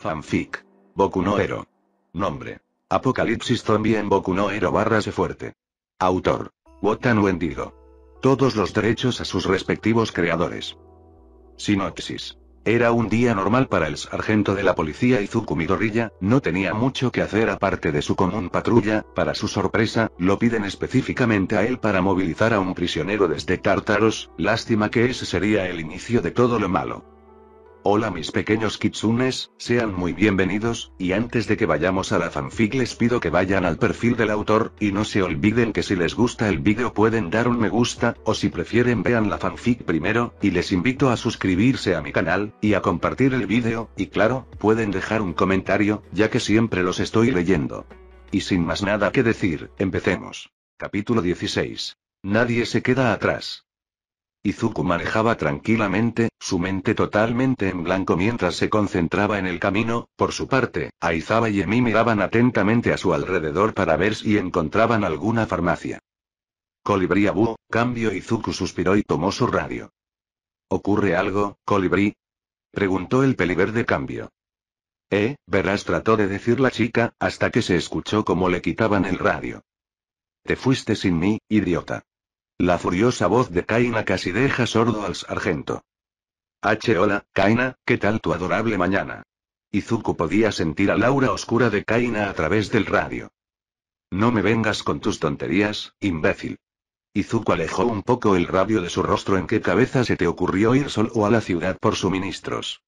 Fanfic. Boku no Hero. Nombre. Apocalipsis Zombie en Boku no Hero barra se fuerte. Autor. Wotan Wendigo. Todos los derechos a sus respectivos creadores. Sinopsis. Era un día normal para el sargento de la policía Izuku Midoriya, no tenía mucho que hacer aparte de su común patrulla, para su sorpresa, lo piden específicamente a él para movilizar a un prisionero desde Tartaros, lástima que ese sería el inicio de todo lo malo. Hola mis pequeños kitsunes, sean muy bienvenidos, y antes de que vayamos a la fanfic les pido que vayan al perfil del autor, y no se olviden que si les gusta el vídeo pueden dar un me gusta, o si prefieren vean la fanfic primero, y les invito a suscribirse a mi canal, y a compartir el vídeo, y claro, pueden dejar un comentario, ya que siempre los estoy leyendo. Y sin más nada que decir, empecemos. Capítulo 16. Nadie se queda atrás. Izuku manejaba tranquilamente, su mente totalmente en blanco mientras se concentraba en el camino, por su parte, Aizaba y Emi miraban atentamente a su alrededor para ver si encontraban alguna farmacia. Colibrí Abu, cambio Izuku suspiró y tomó su radio. ¿Ocurre algo, Colibrí? Preguntó el de cambio. Eh, verás trató de decir la chica, hasta que se escuchó como le quitaban el radio. Te fuiste sin mí, idiota. La furiosa voz de Kaina casi deja sordo al sargento. H. Hola, Kaina, ¿qué tal tu adorable mañana? Izuku podía sentir a Laura oscura de Kaina a través del radio. No me vengas con tus tonterías, imbécil. Izuku alejó un poco el radio de su rostro. ¿En qué cabeza se te ocurrió ir solo a la ciudad por suministros?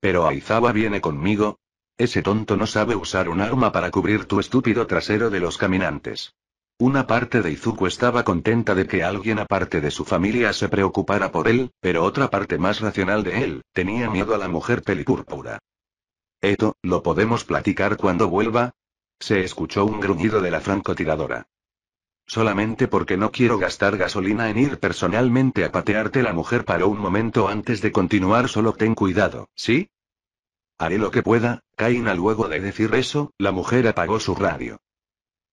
Pero Aizawa viene conmigo. Ese tonto no sabe usar un arma para cubrir tu estúpido trasero de los caminantes. Una parte de Izuku estaba contenta de que alguien aparte de su familia se preocupara por él, pero otra parte más racional de él, tenía miedo a la mujer pelipúrpura. Eto, ¿lo podemos platicar cuando vuelva? Se escuchó un gruñido de la francotiradora. Solamente porque no quiero gastar gasolina en ir personalmente a patearte la mujer paró un momento antes de continuar solo ten cuidado, ¿sí? Haré lo que pueda, Kaina luego de decir eso, la mujer apagó su radio.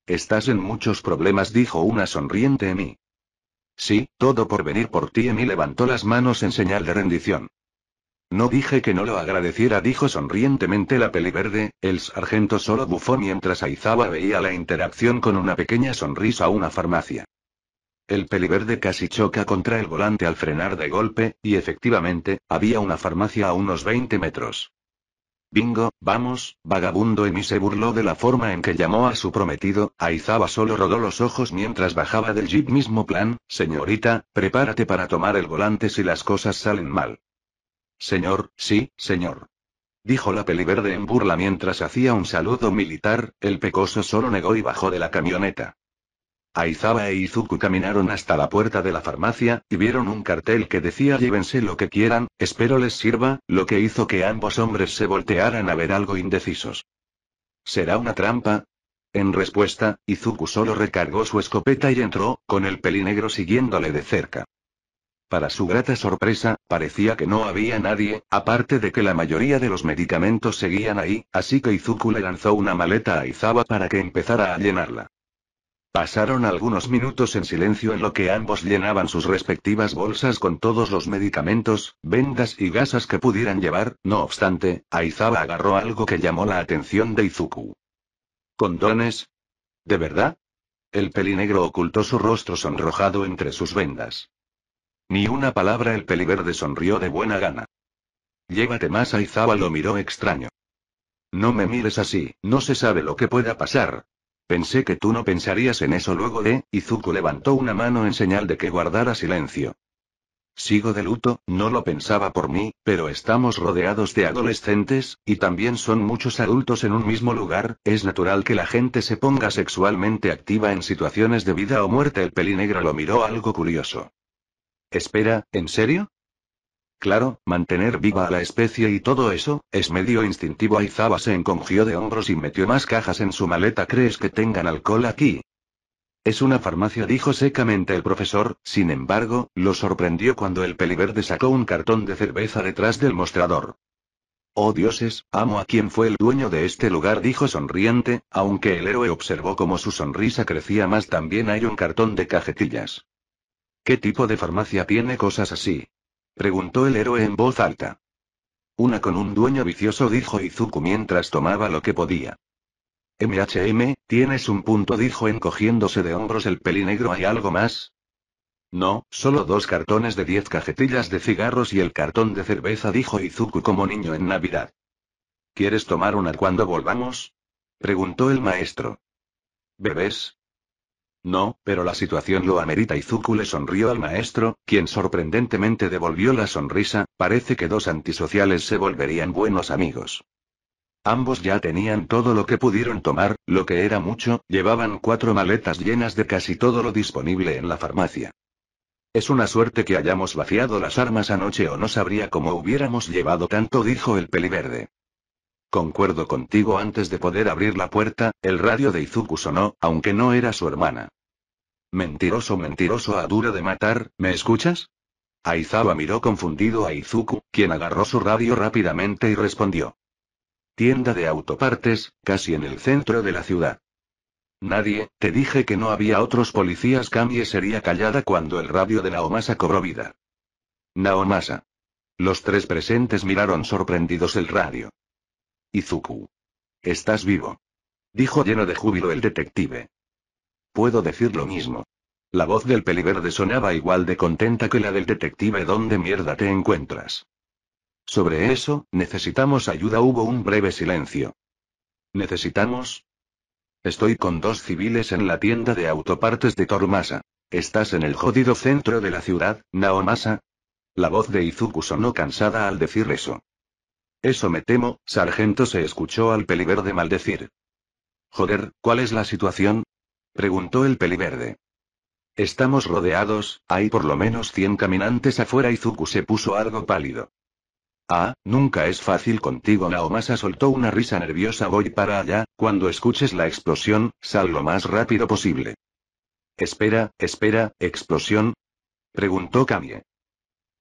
Estás en muchos problemas, dijo una sonriente Emi. Sí, todo por venir por ti. Emi levantó las manos en señal de rendición. No dije que no lo agradeciera, dijo sonrientemente la peliverde, el sargento solo bufó mientras aizaba veía la interacción con una pequeña sonrisa a una farmacia. El peliverde casi choca contra el volante al frenar de golpe, y efectivamente, había una farmacia a unos 20 metros. Bingo, vamos, vagabundo Emi se burló de la forma en que llamó a su prometido, Aizaba solo rodó los ojos mientras bajaba del jeep mismo plan, señorita, prepárate para tomar el volante si las cosas salen mal. Señor, sí, señor. Dijo la peliverde en burla mientras hacía un saludo militar, el pecoso solo negó y bajó de la camioneta. Aizawa e Izuku caminaron hasta la puerta de la farmacia, y vieron un cartel que decía llévense lo que quieran, espero les sirva, lo que hizo que ambos hombres se voltearan a ver algo indecisos. ¿Será una trampa? En respuesta, Izuku solo recargó su escopeta y entró, con el pelinegro siguiéndole de cerca. Para su grata sorpresa, parecía que no había nadie, aparte de que la mayoría de los medicamentos seguían ahí, así que Izuku le lanzó una maleta a Izaba para que empezara a llenarla. Pasaron algunos minutos en silencio en lo que ambos llenaban sus respectivas bolsas con todos los medicamentos, vendas y gasas que pudieran llevar, no obstante, Aizawa agarró algo que llamó la atención de Izuku. ¿Condones? ¿De verdad? El pelinegro ocultó su rostro sonrojado entre sus vendas. Ni una palabra el peliverde sonrió de buena gana. Llévate más Aizawa lo miró extraño. No me mires así, no se sabe lo que pueda pasar, Pensé que tú no pensarías en eso luego de, Izuku levantó una mano en señal de que guardara silencio. Sigo de luto, no lo pensaba por mí, pero estamos rodeados de adolescentes, y también son muchos adultos en un mismo lugar, es natural que la gente se ponga sexualmente activa en situaciones de vida o muerte. El pelinegro lo miró algo curioso. Espera, ¿en serio? Claro, mantener viva a la especie y todo eso, es medio instintivo. Aizawa se encogió de hombros y metió más cajas en su maleta. ¿Crees que tengan alcohol aquí? Es una farmacia, dijo secamente el profesor, sin embargo, lo sorprendió cuando el peliverde sacó un cartón de cerveza detrás del mostrador. Oh dioses, amo a quien fue el dueño de este lugar, dijo sonriente, aunque el héroe observó como su sonrisa crecía más. También hay un cartón de cajetillas. ¿Qué tipo de farmacia tiene cosas así? Preguntó el héroe en voz alta. Una con un dueño vicioso dijo Izuku mientras tomaba lo que podía. MHM, tienes un punto dijo encogiéndose de hombros el pelinegro ¿hay algo más? No, solo dos cartones de diez cajetillas de cigarros y el cartón de cerveza dijo Izuku como niño en Navidad. ¿Quieres tomar una cuando volvamos? Preguntó el maestro. ¿Bebes? No, pero la situación lo amerita. Izuku le sonrió al maestro, quien sorprendentemente devolvió la sonrisa, parece que dos antisociales se volverían buenos amigos. Ambos ya tenían todo lo que pudieron tomar, lo que era mucho, llevaban cuatro maletas llenas de casi todo lo disponible en la farmacia. Es una suerte que hayamos vaciado las armas anoche o no sabría cómo hubiéramos llevado tanto, dijo el peliverde. Concuerdo contigo antes de poder abrir la puerta, el radio de Izuku sonó, aunque no era su hermana. Mentiroso, mentiroso a duro de matar, ¿me escuchas? Aizawa miró confundido a Izuku, quien agarró su radio rápidamente y respondió. Tienda de autopartes, casi en el centro de la ciudad. Nadie, te dije que no había otros policías. Kami sería callada cuando el radio de Naomasa cobró vida. Naomasa. Los tres presentes miraron sorprendidos el radio. Izuku. Estás vivo. Dijo lleno de júbilo el detective. Puedo decir lo mismo. La voz del peliverde sonaba igual de contenta que la del detective. ¿Dónde mierda te encuentras? Sobre eso, necesitamos ayuda. Hubo un breve silencio. ¿Necesitamos? Estoy con dos civiles en la tienda de autopartes de Tormasa. ¿Estás en el jodido centro de la ciudad, Naomasa? La voz de Izuku sonó cansada al decir eso. Eso me temo, sargento se escuchó al peliverde maldecir. Joder, ¿cuál es la situación? preguntó el peliverde. Estamos rodeados, hay por lo menos 100 caminantes afuera y Zuku se puso algo pálido. Ah, nunca es fácil contigo. Naomasa soltó una risa nerviosa. Voy para allá, cuando escuches la explosión, sal lo más rápido posible. Espera, espera, explosión. Preguntó Kamie.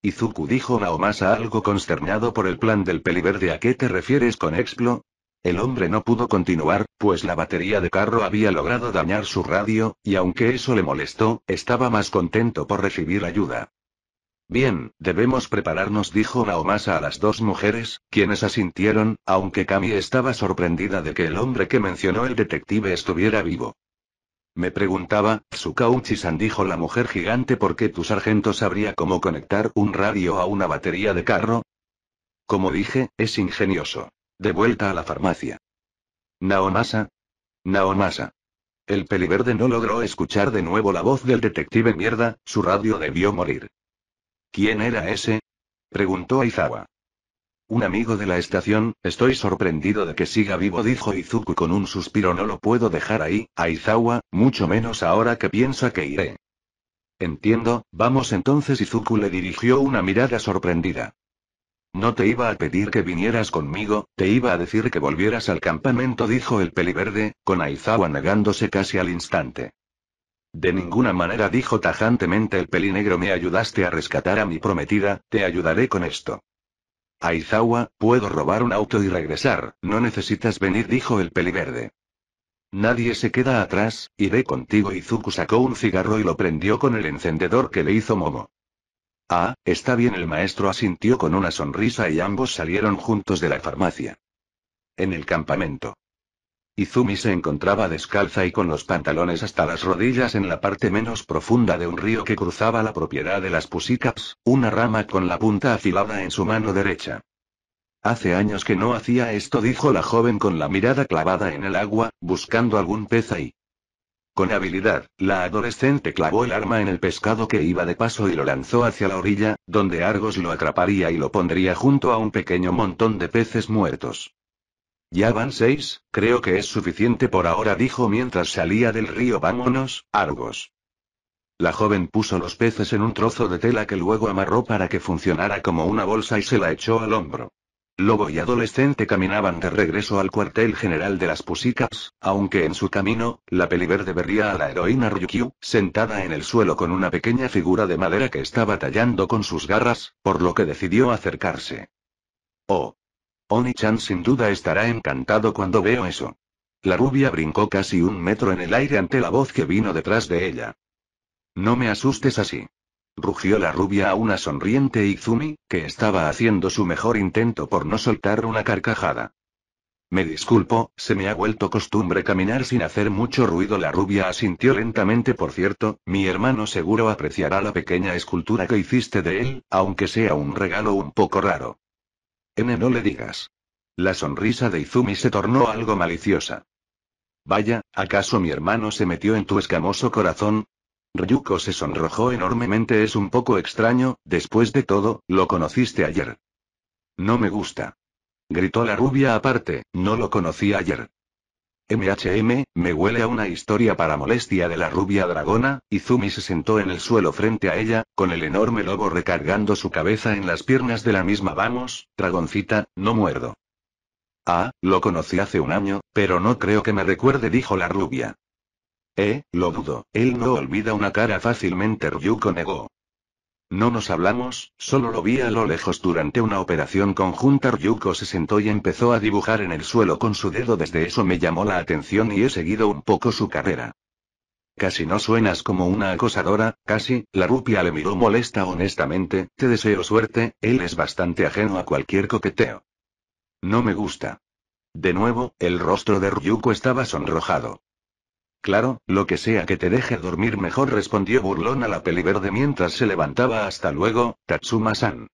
Izuku dijo Naomasa algo consternado por el plan del peliverde. ¿A qué te refieres con Explo? El hombre no pudo continuar, pues la batería de carro había logrado dañar su radio, y aunque eso le molestó, estaba más contento por recibir ayuda. Bien, debemos prepararnos, dijo Naomasa a las dos mujeres, quienes asintieron, aunque Kami estaba sorprendida de que el hombre que mencionó el detective estuviera vivo. Me preguntaba, Tsukauchi-san dijo la mujer gigante por qué tu sargento sabría cómo conectar un radio a una batería de carro. Como dije, es ingenioso. De vuelta a la farmacia. Naomasa. Naomasa. El peliverde no logró escuchar de nuevo la voz del detective mierda, su radio debió morir. ¿Quién era ese? preguntó Aizawa. Un amigo de la estación, estoy sorprendido de que siga vivo, dijo Izuku con un suspiro. No lo puedo dejar ahí, Aizawa, mucho menos ahora que piensa que iré. Entiendo, vamos entonces. Izuku le dirigió una mirada sorprendida. No te iba a pedir que vinieras conmigo, te iba a decir que volvieras al campamento, dijo el peliverde, con Aizawa negándose casi al instante. De ninguna manera dijo tajantemente el negro me ayudaste a rescatar a mi prometida, te ayudaré con esto. Aizawa, puedo robar un auto y regresar, no necesitas venir, dijo el peliverde. Nadie se queda atrás, iré contigo. Izuku sacó un cigarro y lo prendió con el encendedor que le hizo Momo. Ah, está bien, el maestro asintió con una sonrisa y ambos salieron juntos de la farmacia. En el campamento. Izumi se encontraba descalza y con los pantalones hasta las rodillas en la parte menos profunda de un río que cruzaba la propiedad de las Pusicaps, una rama con la punta afilada en su mano derecha. Hace años que no hacía esto, dijo la joven con la mirada clavada en el agua, buscando algún pez ahí. Con habilidad, la adolescente clavó el arma en el pescado que iba de paso y lo lanzó hacia la orilla, donde Argos lo atraparía y lo pondría junto a un pequeño montón de peces muertos. Ya van seis, creo que es suficiente por ahora, dijo mientras salía del río. Vámonos, Argos. La joven puso los peces en un trozo de tela que luego amarró para que funcionara como una bolsa y se la echó al hombro. Lobo y adolescente caminaban de regreso al cuartel general de las Pusicas, aunque en su camino, la peliverde vería a la heroína Ryukyu, sentada en el suelo con una pequeña figura de madera que estaba tallando con sus garras, por lo que decidió acercarse. Oh, Oni-chan sin duda estará encantado cuando veo eso. La rubia brincó casi un metro en el aire ante la voz que vino detrás de ella. No me asustes así. Rugió la rubia a una sonriente Izumi, que estaba haciendo su mejor intento por no soltar una carcajada. Me disculpo, se me ha vuelto costumbre caminar sin hacer mucho ruido. La rubia asintió lentamente. Por cierto, mi hermano seguro apreciará la pequeña escultura que hiciste de él, aunque sea un regalo un poco raro. N no le digas. La sonrisa de Izumi se tornó algo maliciosa. Vaya, ¿acaso mi hermano se metió en tu escamoso corazón? Ryuko se sonrojó enormemente. Es un poco extraño, después de todo, lo conociste ayer. No me gusta. Gritó la rubia aparte, no lo conocí ayer. MHM, me huele a una historia para molestia de la rubia dragona, Izumi se sentó en el suelo frente a ella, con el enorme lobo recargando su cabeza en las piernas de la misma. Vamos, dragoncita, no muerdo. Ah, lo conocí hace un año, pero no creo que me recuerde, dijo la rubia. Eh, lo dudo, él no olvida una cara fácilmente, Ryuko negó. No nos hablamos, solo lo vi a lo lejos durante una operación conjunta. Ryuko se sentó y empezó a dibujar en el suelo con su dedo. Desde eso me llamó la atención y he seguido un poco su carrera. Casi no suenas como una acosadora, casi, la rupia le miró molesta honestamente, te deseo suerte, él es bastante ajeno a cualquier coqueteo. No me gusta. De nuevo, el rostro de Ryuko estaba sonrojado. Claro, lo que sea que te deje dormir mejor, respondió burlón a la peliverde mientras se levantaba hasta luego, Tatsuma-san.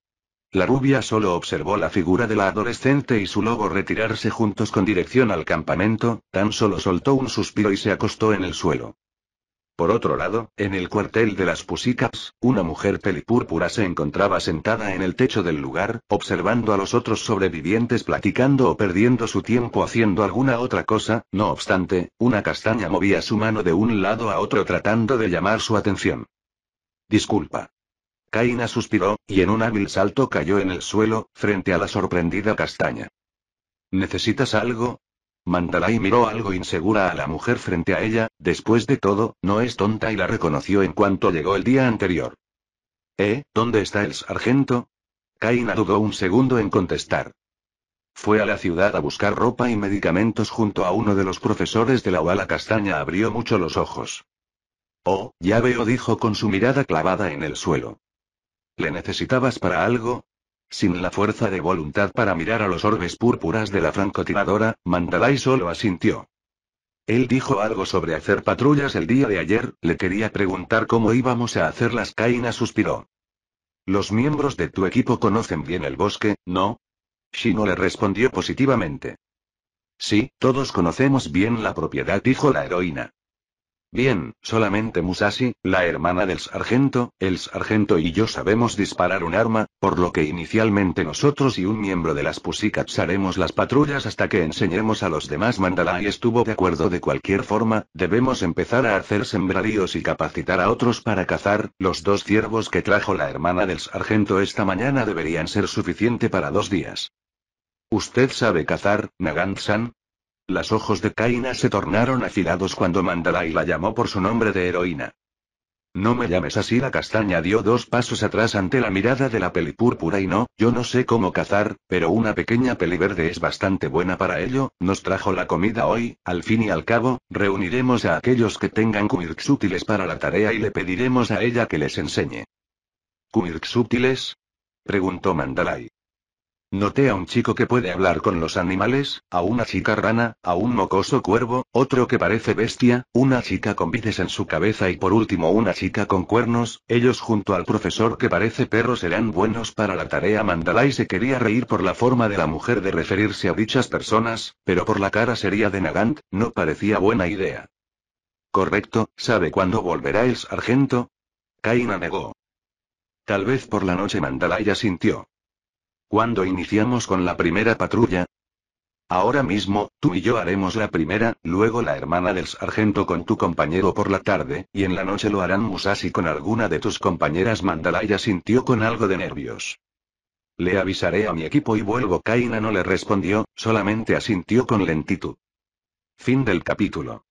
La rubia solo observó la figura de la adolescente y su lobo retirarse juntos con dirección al campamento, tan solo soltó un suspiro y se acostó en el suelo. Por otro lado, en el cuartel de las Pusicas, una mujer pelipúrpura se encontraba sentada en el techo del lugar, observando a los otros sobrevivientes platicando o perdiendo su tiempo haciendo alguna otra cosa, no obstante, una castaña movía su mano de un lado a otro tratando de llamar su atención. Disculpa. Kaina suspiró, y en un hábil salto cayó en el suelo, frente a la sorprendida castaña. ¿Necesitas algo? Mandalay miró algo insegura a la mujer frente a ella, después de todo, no es tonta y la reconoció en cuanto llegó el día anterior. ¿Eh? ¿Dónde está el sargento? Kaina dudó un segundo en contestar. Fue a la ciudad a buscar ropa y medicamentos junto a uno de los profesores de la Oala Castaña. Abrió mucho los ojos. Oh, ya veo, dijo con su mirada clavada en el suelo. ¿Le necesitabas para algo? Sin la fuerza de voluntad para mirar a los orbes púrpuras de la francotiradora, Mandalay solo asintió. Él dijo algo sobre hacer patrullas el día de ayer, le quería preguntar cómo íbamos a hacer las caínas suspiró. Los miembros de tu equipo conocen bien el bosque, ¿no? Shino le respondió positivamente. Sí, todos conocemos bien la propiedad, dijo la heroína. Bien, solamente Musashi, la hermana del sargento, el sargento y yo sabemos disparar un arma, por lo que inicialmente nosotros y un miembro de las Pusikats haremos las patrullas hasta que enseñemos a los demás Mandalay estuvo de acuerdo de cualquier forma, debemos empezar a hacer sembraríos y capacitar a otros para cazar, los dos ciervos que trajo la hermana del sargento esta mañana deberían ser suficiente para dos días. Usted sabe cazar, Nagant-san, los ojos de Kaina se tornaron afilados cuando Mandalay la llamó por su nombre de heroína. No me llames así, la castaña dio dos pasos atrás ante la mirada de la peli púrpura y no, yo no sé cómo cazar, pero una pequeña peli verde es bastante buena para ello, nos trajo la comida hoy, al fin y al cabo, reuniremos a aquellos que tengan quirks útiles para la tarea y le pediremos a ella que les enseñe. ¿Quirks útiles? preguntó Mandalay. Noté a un chico que puede hablar con los animales, a una chica rana, a un mocoso cuervo, otro que parece bestia, una chica con vides en su cabeza y por último una chica con cuernos, ellos junto al profesor que parece perro serán buenos para la tarea Mandalay se quería reír por la forma de la mujer de referirse a dichas personas, pero por la cara sería de Nagant, no parecía buena idea. Correcto, ¿sabe cuándo volverá el sargento? Kaina negó. Tal vez por la noche Mandalay asintió. Cuando iniciamos con la primera patrulla? Ahora mismo, tú y yo haremos la primera, luego la hermana del sargento con tu compañero por la tarde, y en la noche lo harán Musashi con alguna de tus compañeras. Mandalaya sintió con algo de nervios. Le avisaré a mi equipo y vuelvo. Kaina no le respondió, solamente asintió con lentitud. Fin del capítulo.